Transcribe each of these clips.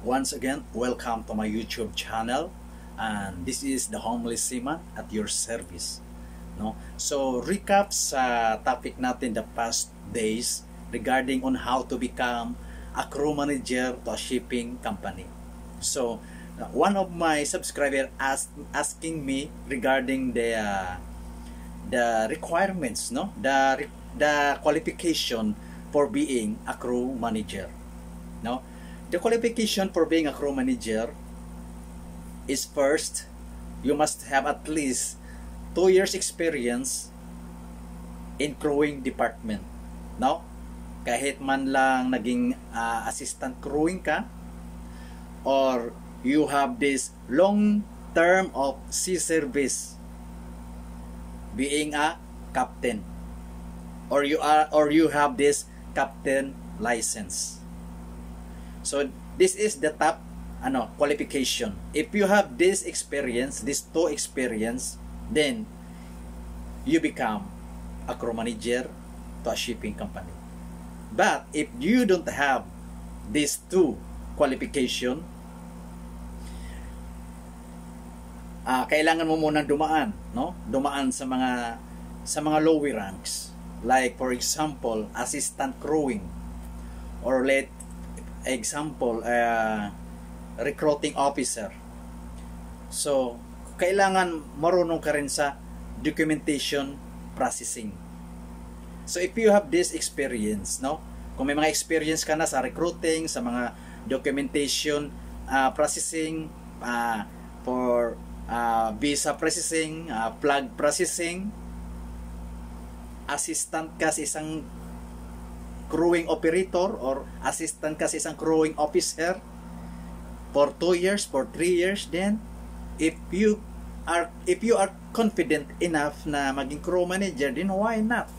Once again, welcome to my YouTube channel and this is the Homeless Seaman at your service. No? So, recap sa topic natin the past days regarding on how to become a crew manager to a shipping company. So, uh, one of my subscriber asked asking me regarding the uh, the requirements, no? The the qualification for being a crew manager. No? The qualification for being a crew manager is first, you must have at least 2 years experience in crewing department. No? Kahit man lang naging uh, assistant crewing ka or you have this long term of sea service being a captain or you are or you have this captain license So this is the top ano qualification. If you have this experience, this two experience, then you become a crew manager to a shipping company. But if you don't have these two qualification, uh, kailangan mo munang dumaan, no? Dumaan sa mga sa mga lower ranks. Like for example, assistant crewing or let example, uh, recruiting officer. So, kailangan marunong ka rin sa documentation processing. So, if you have this experience, no? Kung may mga experience ka na sa recruiting, sa mga documentation uh, processing, uh, for uh, visa processing, uh, plug processing, assistant ka sa isang crewing operator or assistant ka sa isang crewing officer for 2 years, for 3 years then if you are if you are confident enough na maging crew manager then why not?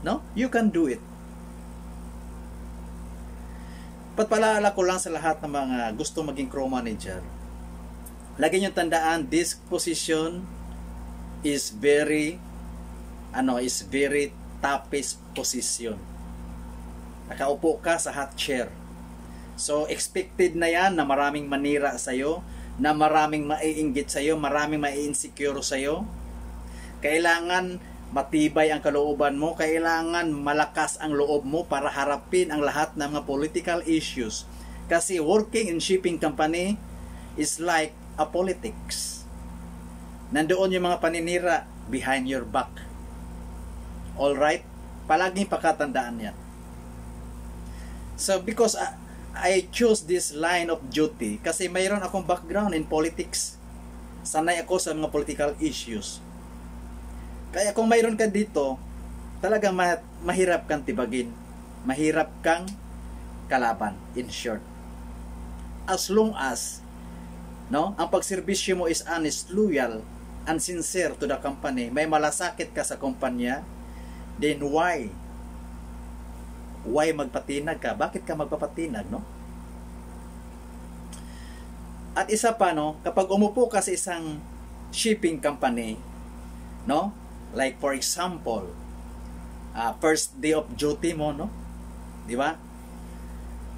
No? You can do it. Pat Patpalaala ko lang sa lahat ng mga gusto maging crew manager. Lagi niyo tandaan this position is very ano is very toughest position nakaupo ka sa hot chair. So expected na yan na maraming manira sa'yo, na maraming maiinggit sa'yo, maraming maiinsecure sa'yo. Kailangan matibay ang kalooban mo, kailangan malakas ang loob mo para harapin ang lahat ng mga political issues. Kasi working in shipping company is like a politics. Nandoon yung mga paninira behind your back. All right, Palaging pakatandaan yan. So because I, I choose this line of duty kasi mayroon akong background in politics. Sanay ako sa mga political issues. Kaya kung mayroon ka dito, talaga ma- mahirap kang tibagin. Mahirap kang kalaban in short. As long as no, ang pagserbisyo mo is honest, loyal, and sincere to the company, may malasakit ka sa kumpanya, then why Why magpatinag ka? Bakit ka magpapatinag, no? At isa pa, no, kapag umupo ka sa isang shipping company, no? Like for example, uh, first day of duty mo, no? 'Di ba?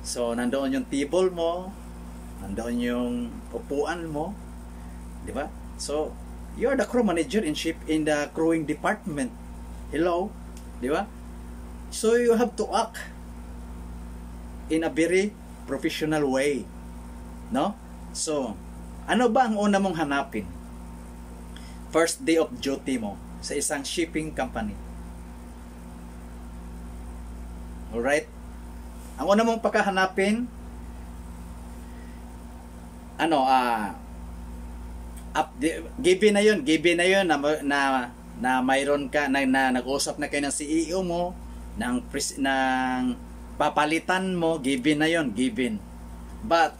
So nandoon yung table mo, nandoon yung upuan mo, 'di ba? So you are the crew manager in ship in the crewing department. Hello, 'di ba? So you have to act in a very professional way. No? So, ano ba ang una mong hanapin? First day of duty mo sa isang shipping company. Alright? Ang una mong pakahanapin, ano, ah, uh, up, given na yun, given na yun na, na, na mayroon ka, na, na nag-usap na kayo ng CEO mo, ng, ng papalitan mo, given na yon given. But,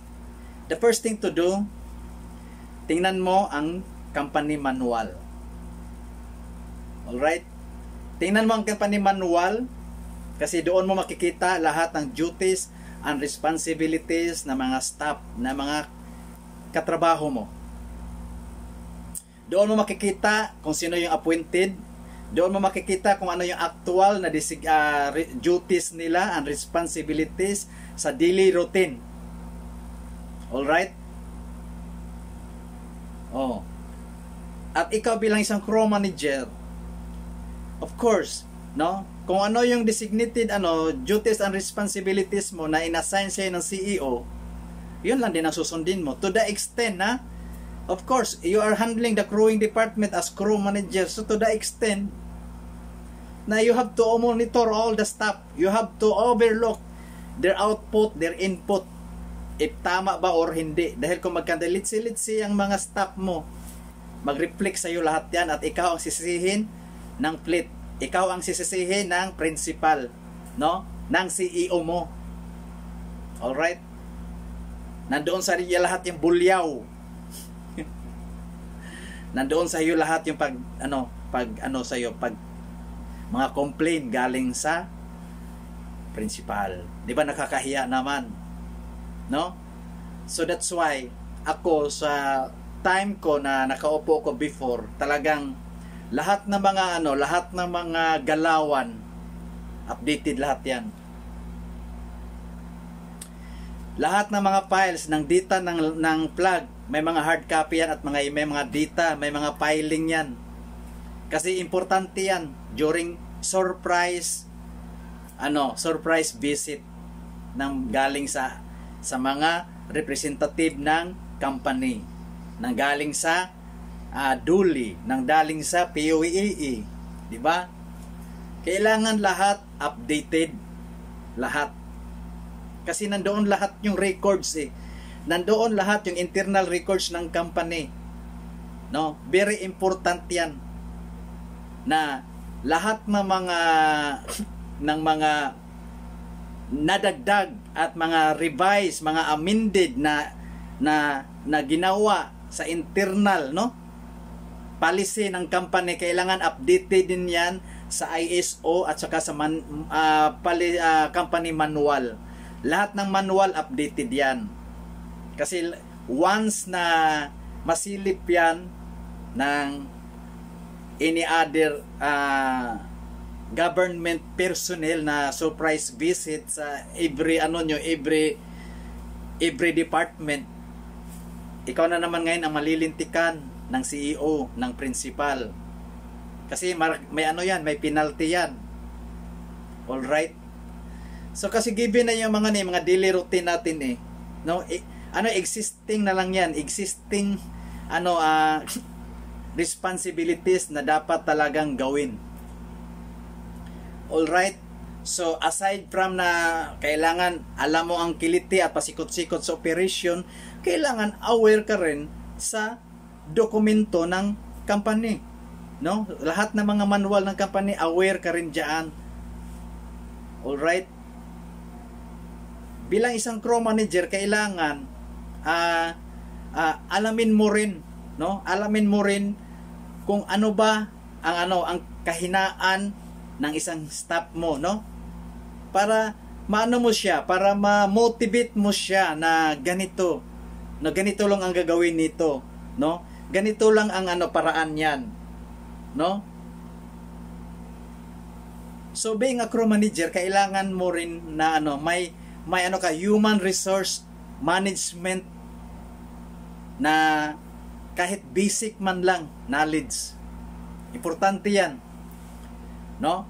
the first thing to do, tingnan mo ang company manual. all right Tingnan mo ang company manual kasi doon mo makikita lahat ng duties and responsibilities ng mga staff, na mga katrabaho mo. Doon mo makikita kung sino yung appointed, doon mo makikita kung ano yung actual na uh, duties nila and responsibilities sa daily routine. All right? Oh. At ikaw bilang isang crew manager, of course, no? Kung ano yung designated ano duties and responsibilities mo na inassign sa'yo ng CEO, yun lang din ang susundin mo. To the extent na Of course, you are handling the crewing department as crew manager. So to the extent na you have to monitor all the staff. You have to overlook their output, their input. If tama ba or hindi. Dahil kung magkandalitsi litsi ang mga staff mo, mag-reflect sa'yo lahat yan at ikaw ang sisihin ng fleet. Ikaw ang sisisihin ng principal. No? Ng CEO mo. Alright? Nandoon sa iya lahat yung bulyaw nandoon sa iyo lahat yung pag ano pag ano sa iyo pag mga complaint galing sa principal di ba nakakahiya naman no so that's why ako sa time ko na nakaupo ko before talagang lahat ng mga ano lahat ng mga galawan updated lahat yan lahat ng mga files ng data ng ng plug may mga hard copy yan at mga, may mga data, may mga filing yan. Kasi importante yan during surprise ano, surprise visit ng galing sa sa mga representative ng company nang galing sa uh, ah, Duli, nang galing sa POEE, e, di ba? Kailangan lahat updated lahat. Kasi nandoon lahat yung records eh. Nandoon lahat yung internal records ng company. No? Very important 'yan. Na lahat ng mga ng mga nadagdag at mga revise, mga amended na na na ginawa sa internal no policy ng company kailangan updated din 'yan sa ISO at saka sa man, uh, pali, uh, company manual. Lahat ng manual updated 'yan. Kasi once na masilip yan ng any other uh, government personnel na surprise visit sa ah, every ano nyo, every every department. Ikaw na naman ngayon ang malilintikan ng CEO, ng principal. Kasi may ano yan, may penalty yan. All right. So kasi given na yung mga ni mga daily routine natin eh, no? E, ano existing na lang yan existing ano uh, responsibilities na dapat talagang gawin all right so aside from na kailangan alam mo ang kiliti at pasikot-sikot sa operation kailangan aware ka rin sa dokumento ng company no lahat ng mga manual ng company aware ka rin diyan all right bilang isang crew manager kailangan uh, uh, alamin mo rin, no? Alamin mo rin kung ano ba ang ano ang kahinaan ng isang staff mo, no? Para maano mo siya, para ma-motivate mo siya na ganito, na ganito lang ang gagawin nito, no? Ganito lang ang ano paraan niyan, no? So being a crew manager, kailangan mo rin na ano, may may ano ka human resource management na kahit basic man lang knowledge. Importante 'yan. No?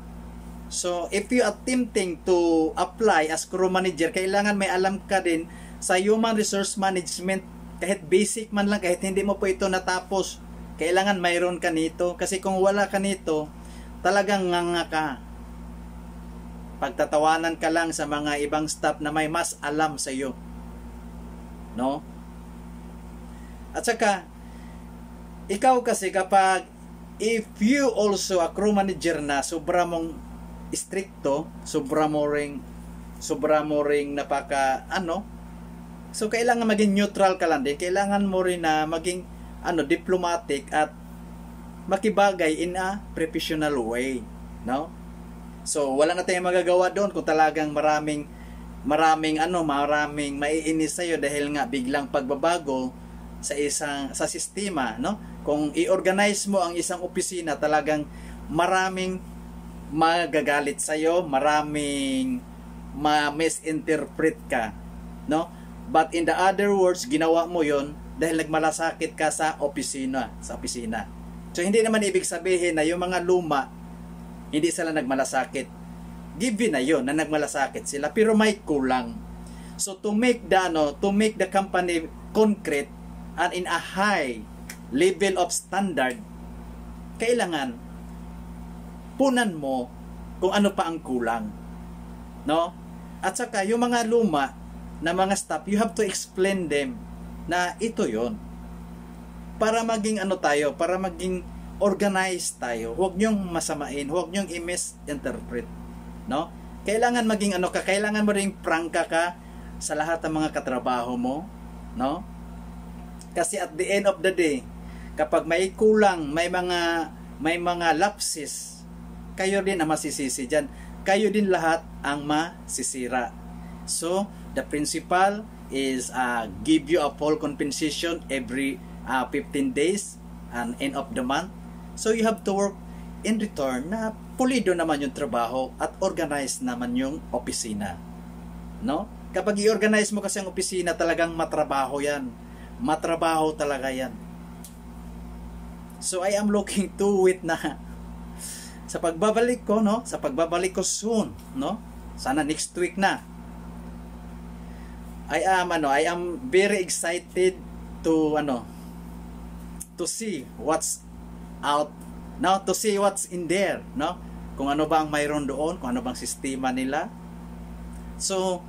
So, if you attempting to apply as crew manager, kailangan may alam ka din sa human resource management kahit basic man lang, kahit hindi mo po ito natapos, kailangan mayroon ka nito. Kasi kung wala ka nito, talagang nganga ka. Pagtatawanan ka lang sa mga ibang staff na may mas alam sa iyo no? At saka, ikaw kasi kapag if you also a crew manager na sobra mong stricto, sobra mo ring sobra mo ring napaka ano so kailangan maging neutral ka lang din kailangan mo rin na maging ano diplomatic at makibagay in a professional way no so wala na tayong magagawa doon kung talagang maraming maraming ano, maraming maiinis sa iyo dahil nga biglang pagbabago sa isang sa sistema, no? Kung i-organize mo ang isang opisina, talagang maraming magagalit sa iyo, maraming ma-misinterpret ka, no? But in the other words, ginawa mo yon dahil nagmalasakit ka sa opisina, sa opisina. So hindi naman ibig sabihin na yung mga luma hindi sila nagmalasakit given na yon na nagmalasakit sila pero may kulang. So to make the no, to make the company concrete and in a high level of standard, kailangan punan mo kung ano pa ang kulang. No? At saka yung mga luma na mga staff, you have to explain them na ito yon para maging ano tayo, para maging organized tayo. Huwag niyong masamain, huwag niyong i-misinterpret no? Kailangan maging ano ka, kailangan mo ring prangka ka sa lahat ng mga katrabaho mo, no? Kasi at the end of the day, kapag may kulang, may mga may mga lapses, kayo din ang masisisi diyan. Kayo din lahat ang masisira. So, the principal is uh, give you a full compensation every uh, 15 days and end of the month. So, you have to work in return na pulido naman yung trabaho at organized naman yung opisina. No? Kapag i-organize mo kasi ang opisina, talagang matrabaho yan. Matrabaho talaga yan. So I am looking to it na sa pagbabalik ko, no? Sa pagbabalik ko soon, no? Sana next week na. I am ano, I am very excited to ano to see what's out now to see what's in there, no? kung ano ba ang mayroon doon, kung ano bang sistema nila. So,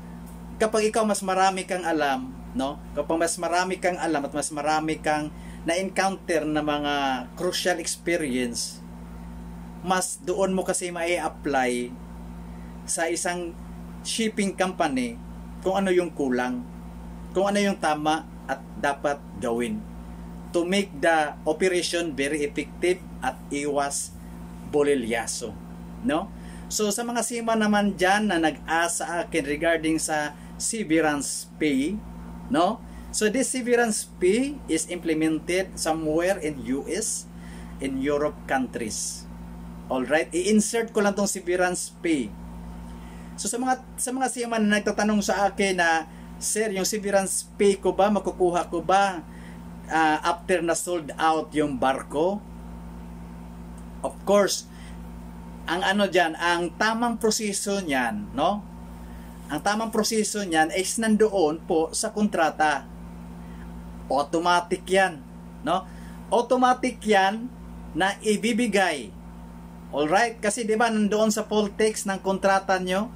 kapag ikaw mas marami kang alam, no? Kapag mas marami kang alam at mas marami kang na-encounter na mga crucial experience, mas doon mo kasi mai-apply sa isang shipping company kung ano yung kulang, kung ano yung tama at dapat gawin to make the operation very effective at iwas bolilyaso no? So sa mga sima naman diyan na nag-asa akin regarding sa severance pay, no? So this severance pay is implemented somewhere in US in Europe countries. All right, i-insert ko lang tong severance pay. So sa mga sa mga sima na nagtatanong sa akin na sir, yung severance pay ko ba makukuha ko ba uh, after na sold out yung barko? Of course, ang ano diyan, ang tamang proseso niyan, no? Ang tamang proseso niyan is nandoon po sa kontrata. Automatic 'yan, no? Automatic 'yan na ibibigay. All right? Kasi 'di ba nandoon sa full text ng kontrata nyo,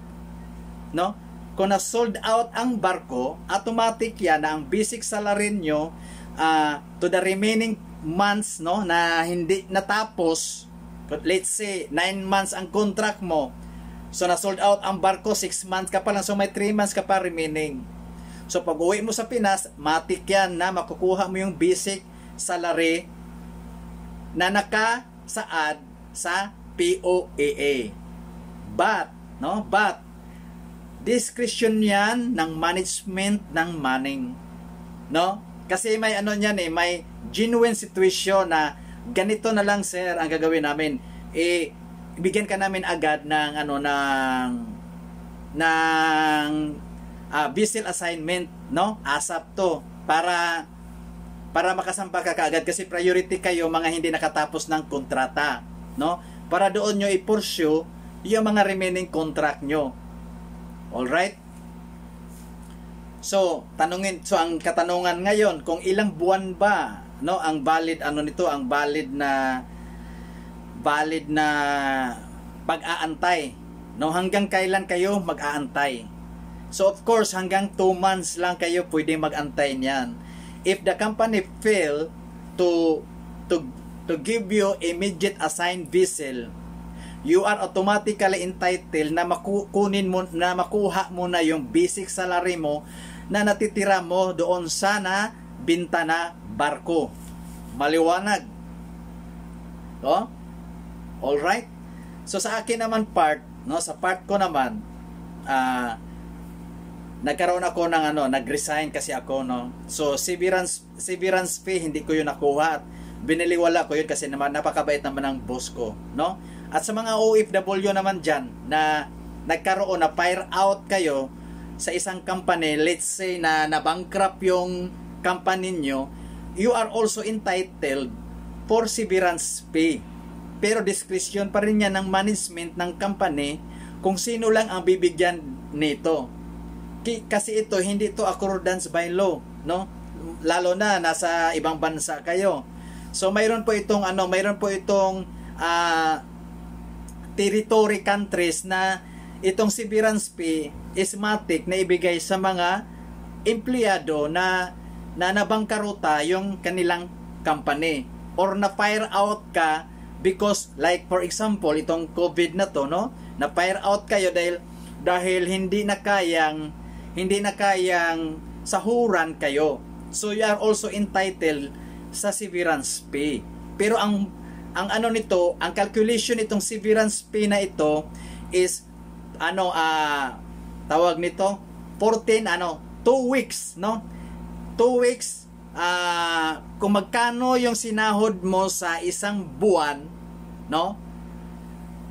no? Kung na sold out ang barko, automatic 'yan na ang basic salary nyo uh, to the remaining months no na hindi natapos But let's say, 9 months ang contract mo. So, na-sold out ang barko, 6 months ka pa lang. So, may 3 months ka pa remaining. So, pag uwi mo sa Pinas, matik yan na makukuha mo yung basic salary na nakasaad sa POAA. But, no? But, discretion yan ng management ng Manning. No? Kasi may ano niyan eh, may genuine situation na ganito na lang sir ang gagawin namin. Eh, bigyan ka namin agad ng ano ng ng uh, vessel assignment, no? ASAP to para para makasampa ka kaagad kasi priority kayo mga hindi nakatapos ng kontrata, no? Para doon nyo i-pursue yung mga remaining contract nyo. All right? So, tanungin, so ang katanungan ngayon, kung ilang buwan ba no ang valid ano nito ang valid na valid na pag-aantay no hanggang kailan kayo mag-aantay so of course hanggang 2 months lang kayo pwede mag-antay niyan if the company fail to to to give you immediate assigned vessel you are automatically entitled na makukunin mo na makuha mo na yung basic salary mo na natitira mo doon sana bintana barko. Maliwanag. No? All right? So sa akin naman part, no, sa part ko naman, ah uh, nagkaroon ako ng ano, nagresign kasi ako, no. So severance severance pay hindi ko 'yun nakuha at biniliwala ko 'yun kasi naman napakabait naman ng boss ko, no? At sa mga OFW naman diyan na nagkaroon na fire out kayo sa isang company, let's say na nabankrupt yung company nyo, you are also entitled for severance pay. Pero discretion pa rin yan ng management ng company kung sino lang ang bibigyan nito. Kasi ito, hindi ito accordance by law, no? Lalo na nasa ibang bansa kayo. So mayroon po itong ano, mayroon po itong uh, territory countries na itong severance pay is matik na ibigay sa mga empleyado na na nabangkaruta yung kanilang company or na-fire out ka because like for example itong COVID na to no na-fire out kayo dahil dahil hindi na kayang hindi na kayang sahuran kayo so you are also entitled sa severance pay pero ang ang ano nito ang calculation nitong severance pay na ito is ano ah uh, tawag nito 14 ano 2 weeks no 2 weeks, uh, kung magkano yung sinahod mo sa isang buwan, no?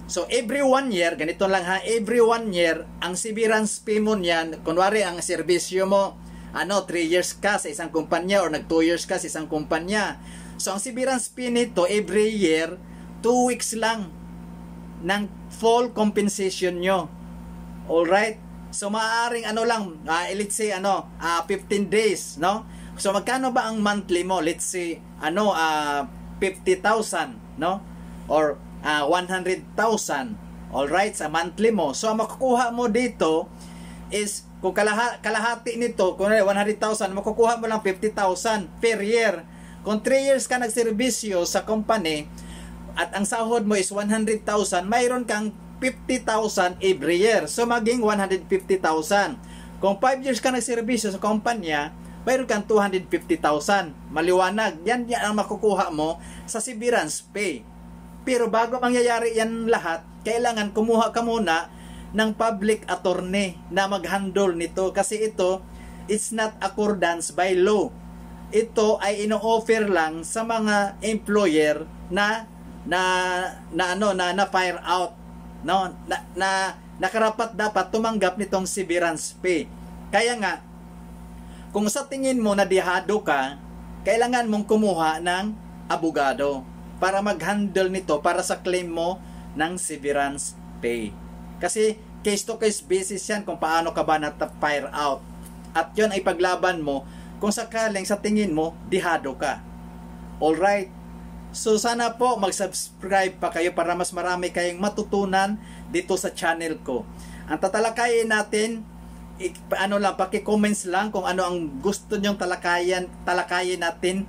So every one year, ganito lang ha, every one year, ang severance pay mo niyan, kunwari ang serbisyo mo, ano, 3 years ka sa isang kumpanya or nag 2 years ka sa isang kumpanya. So ang severance pay nito every year, 2 weeks lang ng full compensation nyo. all right So maaring ano lang, uh, let's say ano, uh, ah, 15 days, no? So magkano ba ang monthly mo? Let's say ano uh, ah, 50,000, no? Or uh, 100,000. All right, sa monthly mo. So ang makukuha mo dito is kung kalaha, kalahati nito, kung 100,000, ano, makukuha mo lang 50,000 per year. Kung 3 years ka nagserbisyo sa company at ang sahod mo is 100,000, mayroon kang 50,000 every year. So maging 150,000. Kung 5 years ka nagserbisyo sa kumpanya, mayroon kang 250,000. Maliwanag. Yan, yan ang makukuha mo sa severance pay. Pero bago mangyayari yan lahat, kailangan kumuha ka muna ng public attorney na mag-handle nito kasi ito, it's not accordance by law. Ito ay ino-offer lang sa mga employer na na na ano na na fire out no na, na nakarapat dapat tumanggap nitong severance pay kaya nga kung sa tingin mo na dihado ka kailangan mong kumuha ng abogado para mag-handle nito para sa claim mo ng severance pay kasi case to case basis yan kung paano ka ba na-fire out at yon ay paglaban mo kung sakaling sa tingin mo dihado ka all right So sana po mag-subscribe pa kayo para mas marami kayong matutunan dito sa channel ko. Ang tatalakayin natin, ano lang, paki-comments lang kung ano ang gusto nyong talakayan, talakayin natin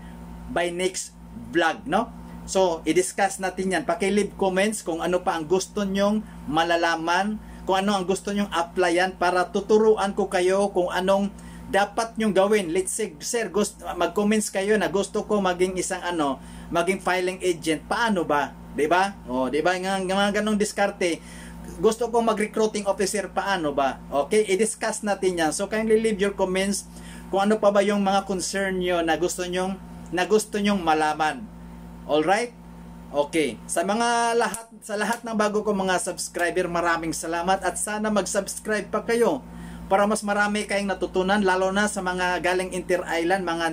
by next vlog, no? So, i-discuss natin yan. Paki-leave comments kung ano pa ang gusto nyong malalaman, kung ano ang gusto nyong applyan para tuturuan ko kayo kung anong dapat nyong gawin. Let's say, sir, gusto, mag-comments kayo na gusto ko maging isang ano, maging filing agent. Paano ba? 'Di ba? Oh, 'di ba ng mga ganong diskarte? Gusto ko mag-recruiting officer, paano ba? Okay, i-discuss natin 'yan. So kindly leave your comments kung ano pa ba yung mga concern nyo na gusto nyong na gusto nyong malaman. All right? Okay. Sa mga lahat sa lahat ng bago kong mga subscriber, maraming salamat at sana mag-subscribe pa kayo para mas marami kayong natutunan lalo na sa mga galing inter-island, mga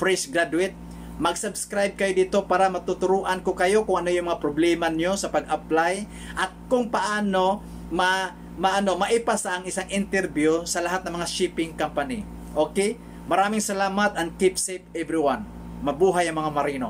fresh graduate. Mag-subscribe kayo dito para matuturuan ko kayo kung ano yung mga problema nyo sa pag-apply at kung paano ma maano maipasa ang isang interview sa lahat ng mga shipping company. Okay? Maraming salamat and keep safe everyone. Mabuhay ang mga Marino.